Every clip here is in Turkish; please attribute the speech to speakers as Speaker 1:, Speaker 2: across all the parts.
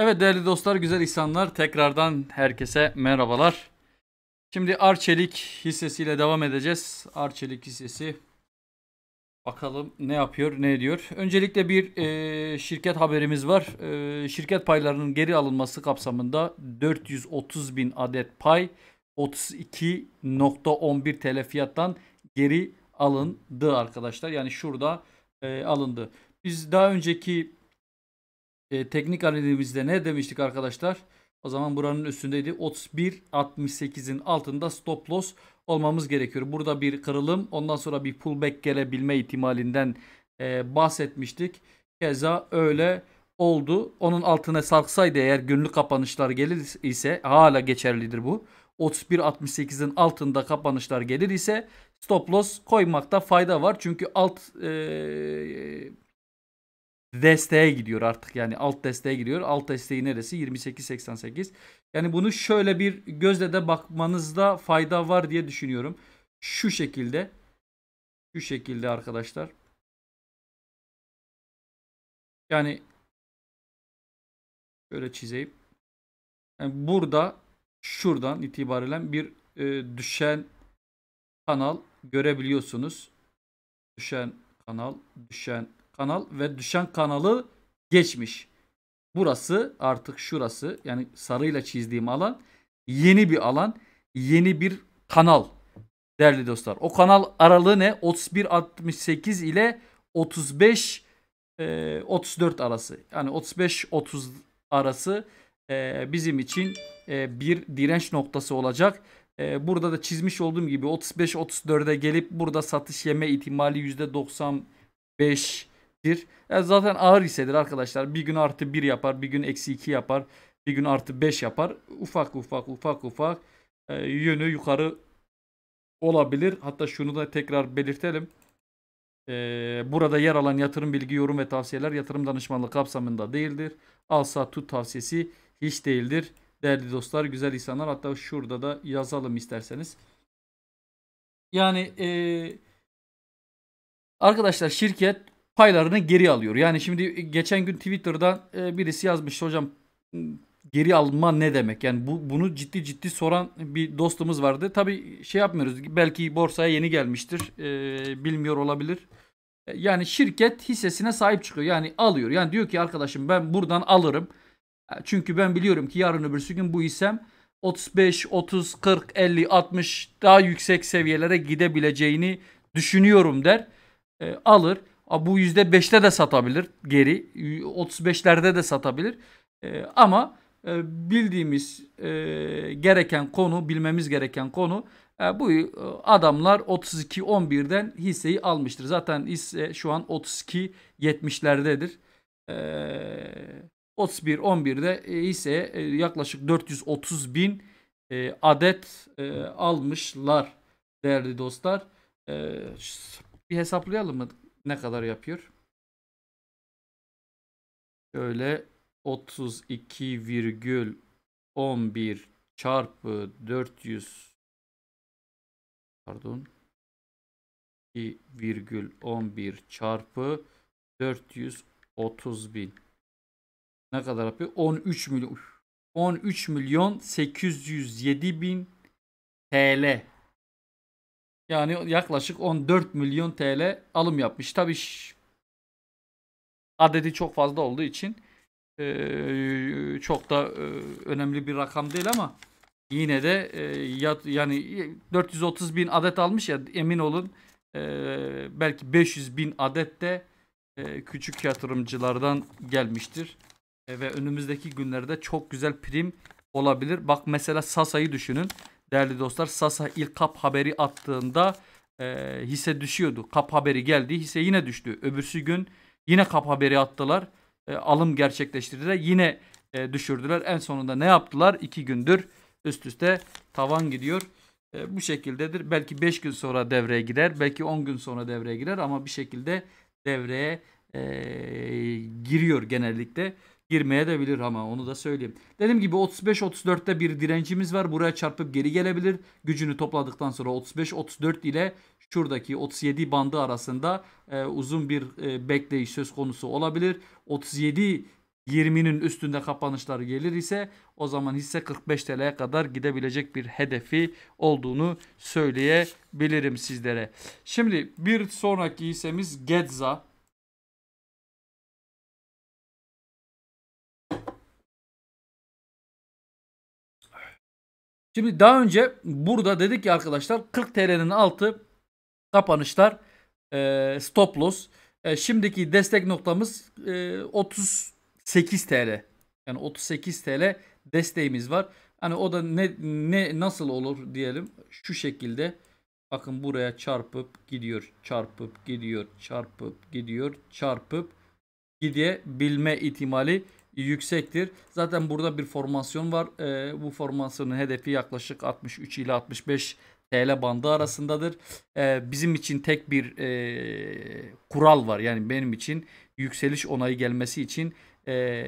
Speaker 1: Evet değerli dostlar, güzel insanlar tekrardan herkese merhabalar. Şimdi Arçelik hissesiyle devam edeceğiz. Arçelik hissesi bakalım ne yapıyor, ne ediyor. Öncelikle bir e, şirket haberimiz var. E, şirket paylarının geri alınması kapsamında 430 bin adet pay 32.11 TL fiyattan geri alındı arkadaşlar. Yani şurada e, alındı. Biz daha önceki e, teknik analizimizde ne demiştik arkadaşlar? O zaman buranın üstündeydi. 31.68'in altında stop loss olmamız gerekiyor. Burada bir kırılım ondan sonra bir pullback gelebilme ihtimalinden e, bahsetmiştik. Keza öyle oldu. Onun altına sarksaydı eğer günlük kapanışlar gelir ise hala geçerlidir bu. 31.68'in altında kapanışlar gelir ise stop loss koymakta fayda var. Çünkü alt e, desteğe gidiyor artık yani alt desteğe gidiyor Alt desteği neresi? 28.88. Yani bunu şöyle bir gözle de bakmanızda fayda var diye düşünüyorum. Şu şekilde. Şu şekilde arkadaşlar. Yani şöyle çizeyim. Yani burada şuradan itibaren bir e, düşen kanal görebiliyorsunuz. Düşen kanal, düşen kanal ve düşen kanalı geçmiş. Burası artık şurası yani sarıyla çizdiğim alan yeni bir alan, yeni bir kanal değerli dostlar. O kanal aralığı ne? 31.68 ile 35 34 e, arası. Yani 35-30 arası e, bizim için e, bir direnç noktası olacak. burada da çizmiş olduğum gibi 35-34'e gelip burada satış yeme ihtimali %95 yani zaten ağır hissedir arkadaşlar. Bir gün artı bir yapar, bir gün eksi iki yapar, bir gün artı beş yapar. Ufak ufak ufak ufak e, yönü yukarı olabilir. Hatta şunu da tekrar belirtelim. Ee, burada yer alan yatırım bilgi, yorum ve tavsiyeler yatırım danışmanlığı kapsamında değildir. alsa tut tavsiyesi hiç değildir. Değerli dostlar, güzel insanlar hatta şurada da yazalım isterseniz. Yani e, arkadaşlar şirket paylarını geri alıyor. Yani şimdi geçen gün Twitter'da e, birisi yazmış hocam geri alma ne demek? Yani bu bunu ciddi ciddi soran bir dostumuz vardı. Tabii şey yapmıyoruz. Belki borsaya yeni gelmiştir. E, bilmiyor olabilir. E, yani şirket hissesine sahip çıkıyor. Yani alıyor. Yani diyor ki arkadaşım ben buradan alırım. Çünkü ben biliyorum ki yarın öbür gün bu isem 35, 30, 40, 50, 60 daha yüksek seviyelere gidebileceğini düşünüyorum der. E, alır. Bu %5'te de satabilir geri. 35'lerde de satabilir. E, ama e, bildiğimiz e, gereken konu, bilmemiz gereken konu bu adamlar 32-11'den hisseyi almıştır. Zaten hisse şu an 32-70'lerdedir. E, 31-11'de hisseye yaklaşık 430 bin adet almışlar değerli dostlar. bir hesaplayalım mı? ne kadar yapıyor? Şöyle 32,11 çarpı 400 pardon 2,11 çarpı 430 bin. Ne kadar yapıyor? 13 milyon 13 milyon 807 bin TL yani yaklaşık 14 milyon TL alım yapmış. Tabi adedi çok fazla olduğu için e, çok da e, önemli bir rakam değil ama yine de e, yani 430 bin adet almış ya emin olun belki 500 bin adet de küçük yatırımcılardan gelmiştir. ve önümüzdeki günlerde çok güzel prim olabilir. Bak mesela Sasa'yı düşünün değerli dostlar Sasa ilk kap haberi attığında e, hisse düşüyordu. Kap haberi geldi hisse yine düştü. Öbürsü gün yine kap haberi attılar. E, alım gerçekleştirdiler. Yine e, düşürdüler. En sonunda ne yaptılar? İki gündür üst üste tavan gidiyor. E, bu şekildedir. Belki beş gün sonra devreye girer. Belki on gün sonra devreye girer ama bir şekilde devreye e, giriyor genellikle girmeye de bilir ama onu da söyleyeyim. Dediğim gibi 35-34'te bir direncimiz var. Buraya çarpıp geri gelebilir. Gücünü topladıktan sonra 35-34 ile şuradaki 37 bandı arasında e, uzun bir e, bekleyiş söz konusu olabilir. 37 20'nin üstünde kapanışlar gelir ise o zaman hisse 45 TL'ye kadar gidebilecek bir hedefi olduğunu söyleyebilirim sizlere. Şimdi bir sonraki hissemiz GEDZA. Şimdi daha önce burada dedik ki arkadaşlar 40 TL'nin altı kapanışlar e, stop loss. E, şimdiki destek noktamız e, 38 TL. Yani 38 TL desteğimiz var. Hani o da ne, ne nasıl olur diyelim şu şekilde. Bakın buraya çarpıp gidiyor, çarpıp gidiyor, çarpıp gidiyor, çarpıp gidebilme ihtimali yüksektir. Zaten burada bir formasyon var. E, bu formasyonun hedefi yaklaşık 63 ile 65 TL bandı arasındadır. E, bizim için tek bir e, kural var. Yani benim için yükseliş onayı gelmesi için e,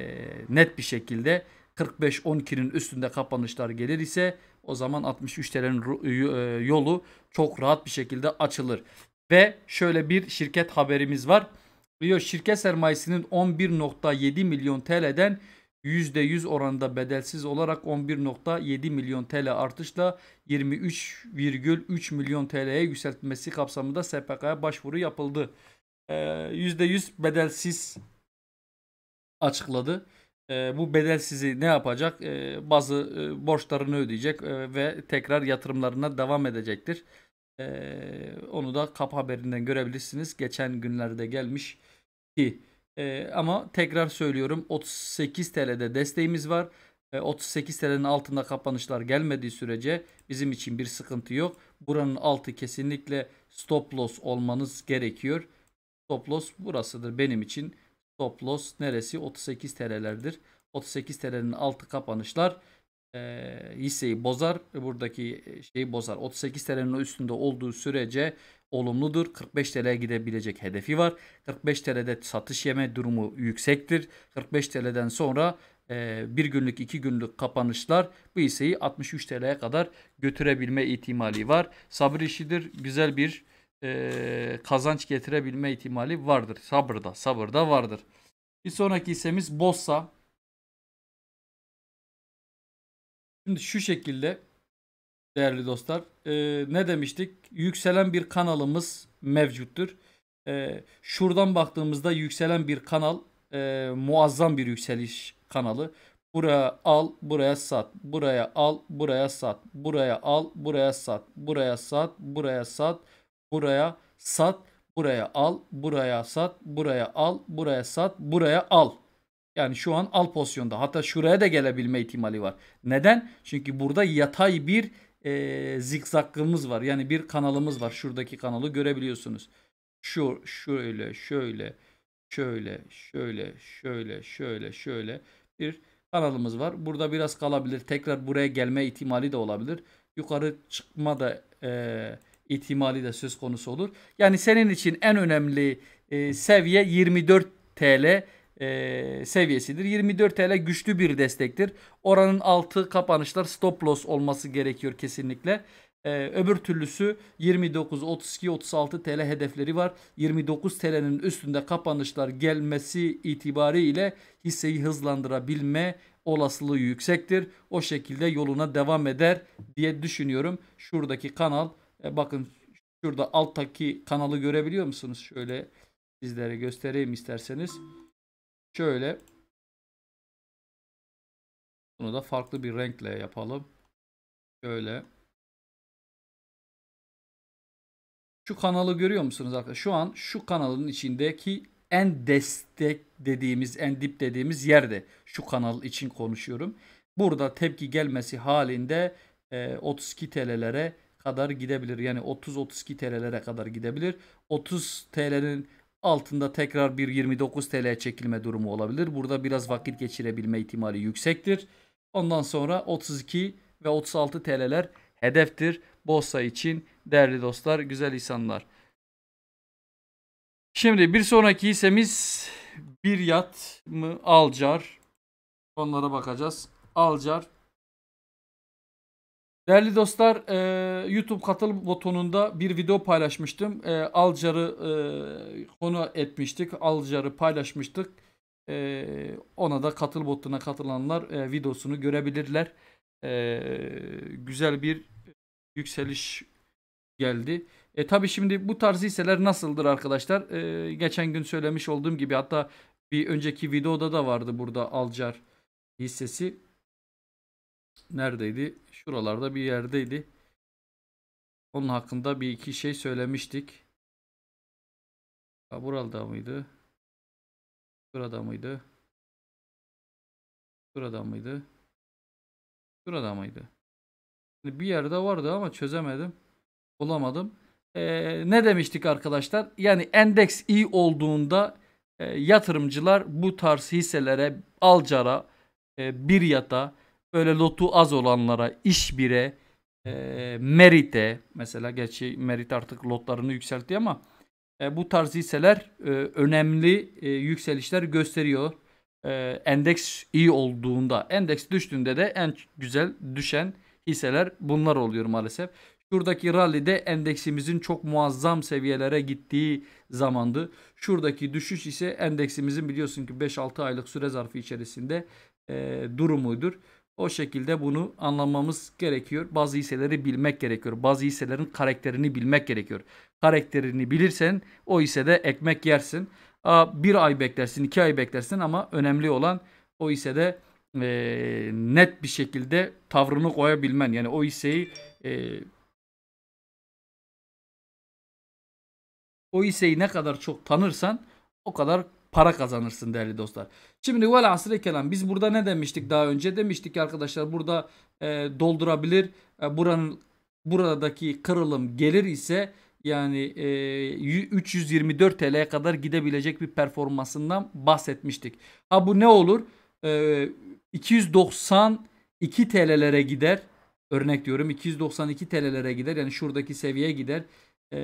Speaker 1: net bir şekilde 45-12'nin üstünde kapanışlar gelir ise o zaman 63 TL'nin e, e, yolu çok rahat bir şekilde açılır. Ve şöyle bir şirket haberimiz var. Diyor şirket sermayesinin 11.7 milyon TL'den %100 oranda bedelsiz olarak 11.7 milyon TL artışla 23,3 milyon TL'ye yükseltmesi kapsamında SPK'ya başvuru yapıldı. Ee, %100 bedelsiz açıkladı. Ee, bu bedelsizi ne yapacak? Ee, bazı e, borçlarını ödeyecek e, ve tekrar yatırımlarına devam edecektir. Ee, onu da kap haberinden görebilirsiniz. Geçen günlerde gelmiş ki. Ee, ama tekrar söylüyorum 38 TL'de desteğimiz var. Ee, 38 TL'nin altında kapanışlar gelmediği sürece bizim için bir sıkıntı yok. Buranın altı kesinlikle stop loss olmanız gerekiyor. Stop loss burasıdır benim için. Stop loss neresi? 38 TL'lerdir. 38 TL'nin altı kapanışlar e, hisseyi bozar. Buradaki e, şeyi bozar. 38 TL'nin üstünde olduğu sürece olumludur. 45 TL'ye gidebilecek hedefi var. 45 TL'de satış yeme durumu yüksektir. 45 TL'den sonra e, bir günlük iki günlük kapanışlar bu hisseyi 63 TL'ye kadar götürebilme ihtimali var. Sabır işidir. Güzel bir e, kazanç getirebilme ihtimali vardır. Sabırda, sabırda vardır. Bir sonraki hissemiz Bossa. Şimdi şu şekilde değerli dostlar e, ne demiştik? Yükselen bir kanalımız mevcuttur. E, şuradan baktığımızda yükselen bir kanal e, muazzam bir yükseliş kanalı. Buraya al, buraya sat. Buraya al, buraya sat. Buraya al, buraya sat. Buraya sat, buraya sat. Buraya sat, buraya al, buraya sat, buraya al, buraya sat, buraya al. Yani şu an al pozisyonda. Hatta şuraya da gelebilme ihtimali var. Neden? Çünkü burada yatay bir e, zikzakımız var. Yani bir kanalımız var. Şuradaki kanalı görebiliyorsunuz. Şu şöyle şöyle şöyle şöyle şöyle şöyle şöyle bir kanalımız var. Burada biraz kalabilir. Tekrar buraya gelme ihtimali de olabilir. Yukarı çıkma da e, ihtimali de söz konusu olur. Yani senin için en önemli e, seviye 24 TL e, seviyesidir. 24 TL güçlü bir destektir. Oranın altı kapanışlar stop loss olması gerekiyor kesinlikle. Ee, öbür türlüsü 29, 32, 36 TL hedefleri var. 29 TL'nin üstünde kapanışlar gelmesi itibariyle hisseyi hızlandırabilme olasılığı yüksektir. O şekilde yoluna devam eder diye düşünüyorum. Şuradaki kanal e, bakın şurada alttaki kanalı görebiliyor musunuz? Şöyle sizlere göstereyim isterseniz. Şöyle. Bunu da farklı bir renkle yapalım. Şöyle. Şu kanalı görüyor musunuz arkadaşlar? Şu an şu kanalın içindeki en destek dediğimiz, en dip dediğimiz yerde. Şu kanal için konuşuyorum. Burada tepki gelmesi halinde 32 e, TL'lere kadar gidebilir. Yani 30-32 TL'lere kadar gidebilir. 30 TL'nin Altında tekrar bir 29 TL çekilme durumu olabilir. Burada biraz vakit geçirebilme ihtimali yüksektir. Ondan sonra 32 ve 36 TL'ler hedeftir. Borsa için değerli dostlar, güzel insanlar. Şimdi bir sonraki hissemiz bir yat mı Alcar. Onlara bakacağız. Alcar Değerli dostlar e, YouTube katıl butonunda bir video paylaşmıştım. E, Alcar'ı e, konu etmiştik. Alcar'ı paylaşmıştık. E, ona da katıl botuna katılanlar e, videosunu görebilirler. E, güzel bir yükseliş geldi. E tabi şimdi bu tarz hisseler nasıldır arkadaşlar? E, geçen gün söylemiş olduğum gibi hatta bir önceki videoda da vardı burada Alcar hissesi neredeydi? Şuralarda bir yerdeydi. Onun hakkında bir iki şey söylemiştik. Ha, burada mıydı? Burada mıydı? Burada mıydı? Burada mıydı? Şimdi bir yerde vardı ama çözemedim. Bulamadım. Ee, ne demiştik arkadaşlar? Yani endeks iyi olduğunda e, yatırımcılar bu tarz hisselere, alcara, e, bir yata, böyle lotu az olanlara, iş bire, e, merite mesela gerçi merit artık lotlarını yükseltti ama e, bu tarz hisseler e, önemli e, yükselişler gösteriyor. E, endeks iyi olduğunda, endeks düştüğünde de en güzel düşen hisseler bunlar oluyor maalesef. Şuradaki rallide endeksimizin çok muazzam seviyelere gittiği zamandı. Şuradaki düşüş ise endeksimizin biliyorsun ki 5-6 aylık süre zarfı içerisinde e, durumudur. O şekilde bunu anlamamız gerekiyor. Bazı hisseleri bilmek gerekiyor. Bazı hisselerin karakterini bilmek gerekiyor. Karakterini bilirsen o hissede ekmek yersin. Bir ay beklersin, iki ay beklersin ama önemli olan o hissede e, net bir şekilde tavrını koyabilmen. Yani o hisseyi e, o hisseyi ne kadar çok tanırsan o kadar para kazanırsın değerli dostlar. Şimdi vel asri kelam. Biz burada ne demiştik daha önce? Demiştik arkadaşlar burada e, doldurabilir. E, buranın buradaki kırılım gelir ise yani e, 324 TL'ye kadar gidebilecek bir performansından bahsetmiştik. Ha bu ne olur? E, 292 TL'lere gider. Örnek diyorum 292 TL'lere gider. Yani şuradaki seviyeye gider. E,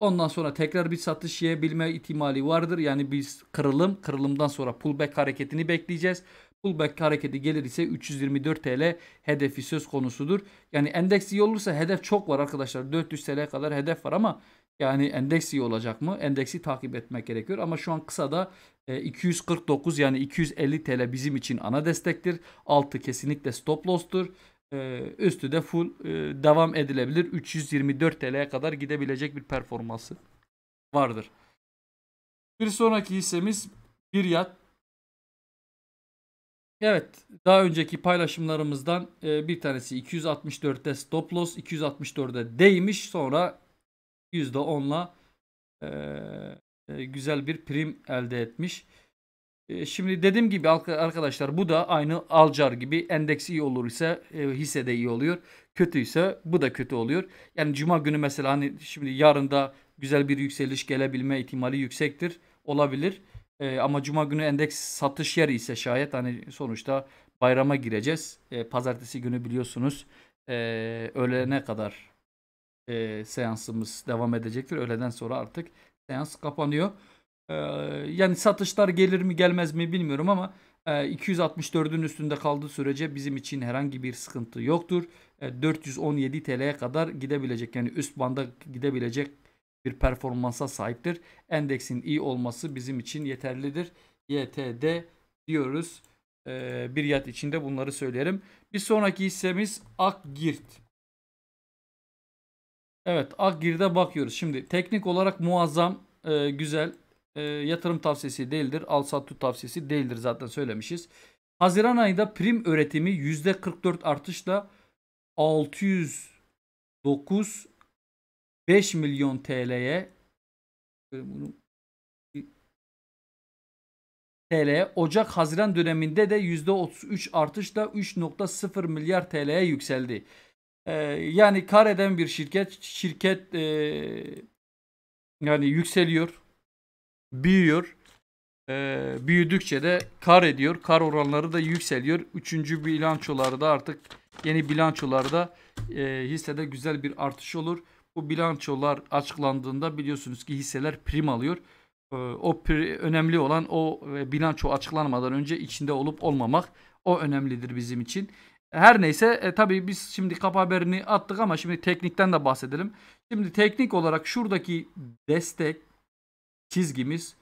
Speaker 1: Ondan sonra tekrar bir satış yiyebilme ihtimali vardır. Yani biz kırılım, kırılımdan sonra pullback hareketini bekleyeceğiz. Pullback hareketi gelir ise 324 TL hedefi söz konusudur. Yani endeks iyi olursa hedef çok var arkadaşlar. 400 TL kadar hedef var ama yani endeks iyi olacak mı? Endeksi takip etmek gerekiyor ama şu an kısa da 249 e, yani 250 TL bizim için ana destektir. Altı kesinlikle stop loss'tur. Ee, üstü de full e, devam edilebilir. 324 TL'ye kadar gidebilecek bir performansı vardır. Bir sonraki hissemiz bir yat. Evet daha önceki paylaşımlarımızdan e, bir tanesi 264'te stop loss 264'e değmiş sonra %10'la e, güzel bir prim elde etmiş. E, şimdi dediğim gibi arkadaşlar bu da aynı Alcar gibi endeks iyi olur ise e, hisse de iyi oluyor. Kötüyse bu da kötü oluyor. Yani cuma günü mesela hani şimdi yarında güzel bir yükseliş gelebilme ihtimali yüksektir. Olabilir. E, ama cuma günü endeks satış yeri ise şayet hani sonuçta bayrama gireceğiz. Pazartesi günü biliyorsunuz öğlene kadar seansımız devam edecektir. Öğleden sonra artık seans kapanıyor. Ee, yani satışlar gelir mi gelmez mi bilmiyorum ama e, 264'ün üstünde kaldığı sürece bizim için herhangi bir sıkıntı yoktur. 417 e, TL'ye kadar gidebilecek yani üst banda gidebilecek bir performansa sahiptir. Endeksin iyi olması bizim için yeterlidir. YTD diyoruz. E, bir yat içinde bunları söylerim. Bir sonraki hissemiz Akgirt. Evet Akgirt'e bakıyoruz. Şimdi teknik olarak muazzam, e, güzel e, yatırım tavsiyesi değildir. Al sat tut tavsiyesi değildir zaten söylemişiz. Haziran ayında prim üretimi %44 artışla 609 5 milyon TL'ye TL Ocak Haziran döneminde de %33 artışla 3.0 milyar TL'ye yükseldi. Ee, yani kar eden bir şirket şirket e, yani yükseliyor büyüyor. Ee, büyüdükçe de kar ediyor. Kar oranları da yükseliyor. Üçüncü bilançoları da artık yeni bilançolarda e, hissede güzel bir artış olur. Bu bilançolar açıklandığında biliyorsunuz ki hisseler prim alıyor. E, o pri, önemli olan o e, bilanço açıklanmadan önce içinde olup olmamak o önemlidir bizim için. Her neyse e, tabii biz şimdi kapa haberini attık ama şimdi teknikten de bahsedelim. Şimdi teknik olarak şuradaki destek çizgimiz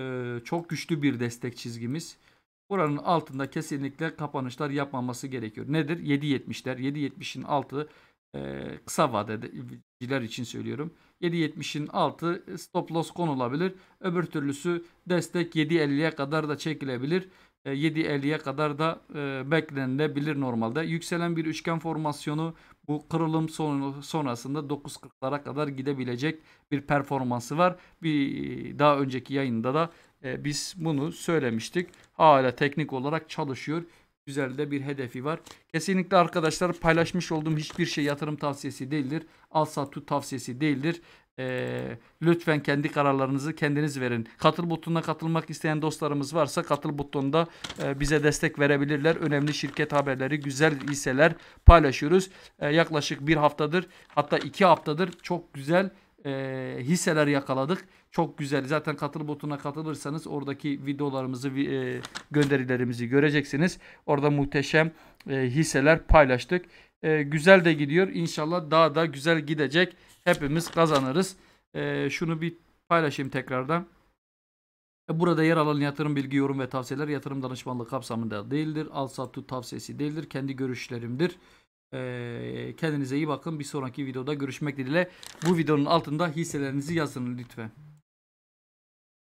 Speaker 1: e, çok güçlü bir destek çizgimiz. Buranın altında kesinlikle kapanışlar yapmaması gerekiyor. Nedir? 7.70'ler. 7.70'in altı e, kısa vadeciler için söylüyorum. 7.70'in altı e, stop loss konulabilir. Öbür türlüsü destek 7.50'ye kadar da çekilebilir. 7.50'ye e, kadar da e, beklenilebilir normalde. Yükselen bir üçgen formasyonu bu kırılım sonrasında 9.40'lara kadar gidebilecek bir performansı var. Bir daha önceki yayında da e, biz bunu söylemiştik. Hala teknik olarak çalışıyor. Güzel de bir hedefi var. Kesinlikle arkadaşlar paylaşmış olduğum hiçbir şey yatırım tavsiyesi değildir. Al sat tut tavsiyesi değildir. E, lütfen kendi kararlarınızı kendiniz verin. Katıl butonuna katılmak isteyen dostlarımız varsa katıl butonunda e, bize destek verebilirler. Önemli şirket haberleri, güzel hisseler paylaşıyoruz. E, yaklaşık bir haftadır hatta iki haftadır çok güzel e, hisseler yakaladık. Çok güzel. Zaten katıl butonuna katılırsanız oradaki videolarımızı, e, gönderilerimizi göreceksiniz. Orada muhteşem e, hisseler paylaştık. E, güzel de gidiyor. İnşallah daha da güzel gidecek. Hepimiz kazanırız. E, şunu bir paylaşayım tekrardan. E, burada yer alan yatırım bilgi, yorum ve tavsiyeler yatırım danışmanlığı kapsamında değildir. Al sat tut tavsiyesi değildir. Kendi görüşlerimdir. E, kendinize iyi bakın. Bir sonraki videoda görüşmek dileğiyle. Bu videonun altında hisselerinizi yazın lütfen.